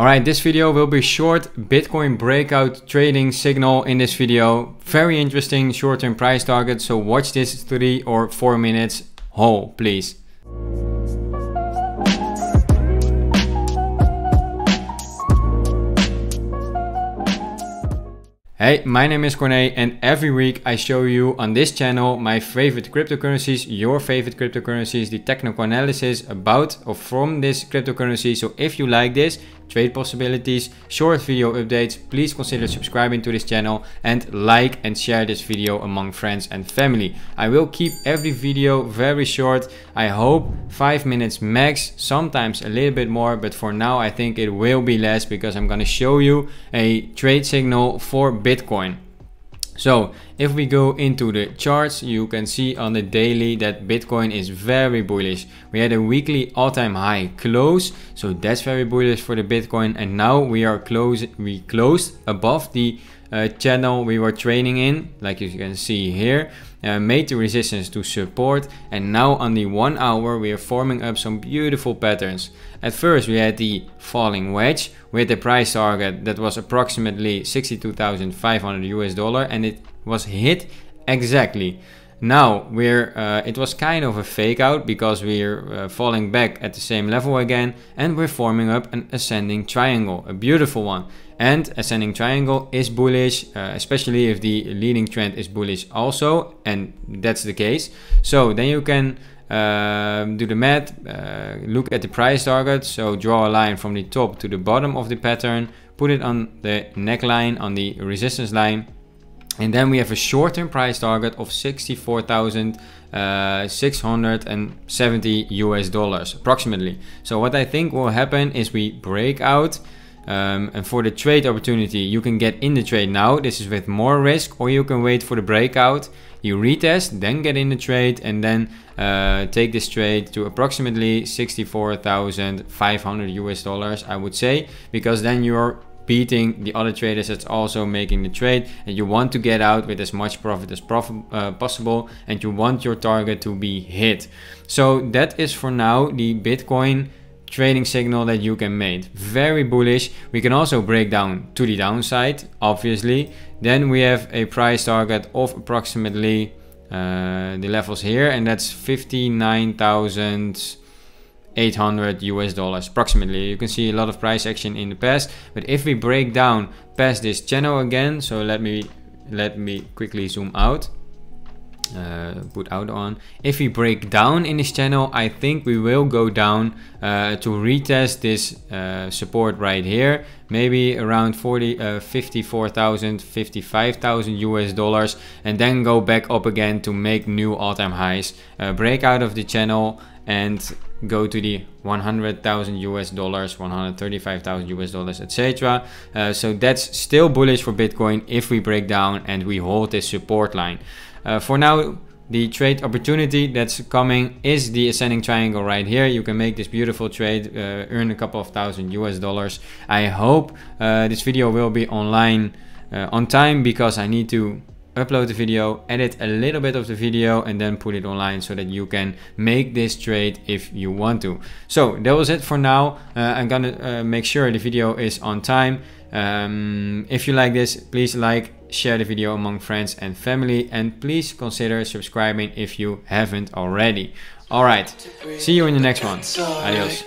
Alright, this video will be short Bitcoin breakout trading signal in this video. Very interesting short-term price target, so watch this 3 or 4 minutes whole, please. Hey, my name is Corné and every week I show you on this channel my favorite cryptocurrencies, your favorite cryptocurrencies, the technical analysis about or from this cryptocurrency. So if you like this, trade possibilities, short video updates, please consider subscribing to this channel and like and share this video among friends and family. I will keep every video very short. I hope 5 minutes max, sometimes a little bit more, but for now I think it will be less because I'm gonna show you a trade signal for Bitcoin. So if we go into the charts, you can see on the daily that Bitcoin is very bullish. We had a weekly all-time high close, so that's very bullish for the Bitcoin. And now we are close, we closed above the uh, channel we were trading in, like you can see here uh, made the resistance to support and now only one hour we are forming up some beautiful patterns. At first we had the falling wedge with a price target that was approximately 62,500 US dollar and it was hit exactly. Now we're uh, it was kind of a fake out because we're uh, falling back at the same level again and we're forming up an ascending triangle, a beautiful one. And ascending triangle is bullish, uh, especially if the leading trend is bullish also, and that's the case. So then you can um, do the math, uh, look at the price target, so draw a line from the top to the bottom of the pattern, put it on the neckline, on the resistance line, and then we have a short-term price target of 64,670 uh, US dollars approximately. So what I think will happen is we break out um, and for the trade opportunity, you can get in the trade now. This is with more risk, or you can wait for the breakout. You retest, then get in the trade, and then uh, take this trade to approximately 64,500 US dollars, I would say, because then you're beating the other traders that's also making the trade and you want to get out with as much profit as prof uh, possible and you want your target to be hit. So that is for now the Bitcoin trading signal that you can make. Very bullish. We can also break down to the downside, obviously. Then we have a price target of approximately uh, the levels here and that's 59,000 800 US dollars approximately. You can see a lot of price action in the past, but if we break down past this channel again, so let me let me quickly zoom out uh, put out on. If we break down in this channel, I think we will go down uh, to retest this uh, support right here. Maybe around 40, uh, 54,000, 55,000 US dollars and then go back up again to make new all-time highs. Uh, break out of the channel and go to the 100,000 US dollars, 135,000 US dollars, etc. Uh, so that's still bullish for Bitcoin if we break down and we hold this support line. Uh, for now, the trade opportunity that's coming is the ascending triangle right here. You can make this beautiful trade, uh, earn a couple of thousand US dollars. I hope uh, this video will be online uh, on time because I need to upload the video, edit a little bit of the video and then put it online so that you can make this trade if you want to. So that was it for now. Uh, I'm gonna uh, make sure the video is on time. Um, if you like this, please like, share the video among friends and family, and please consider subscribing if you haven't already. Alright, see you in the next one. Adios.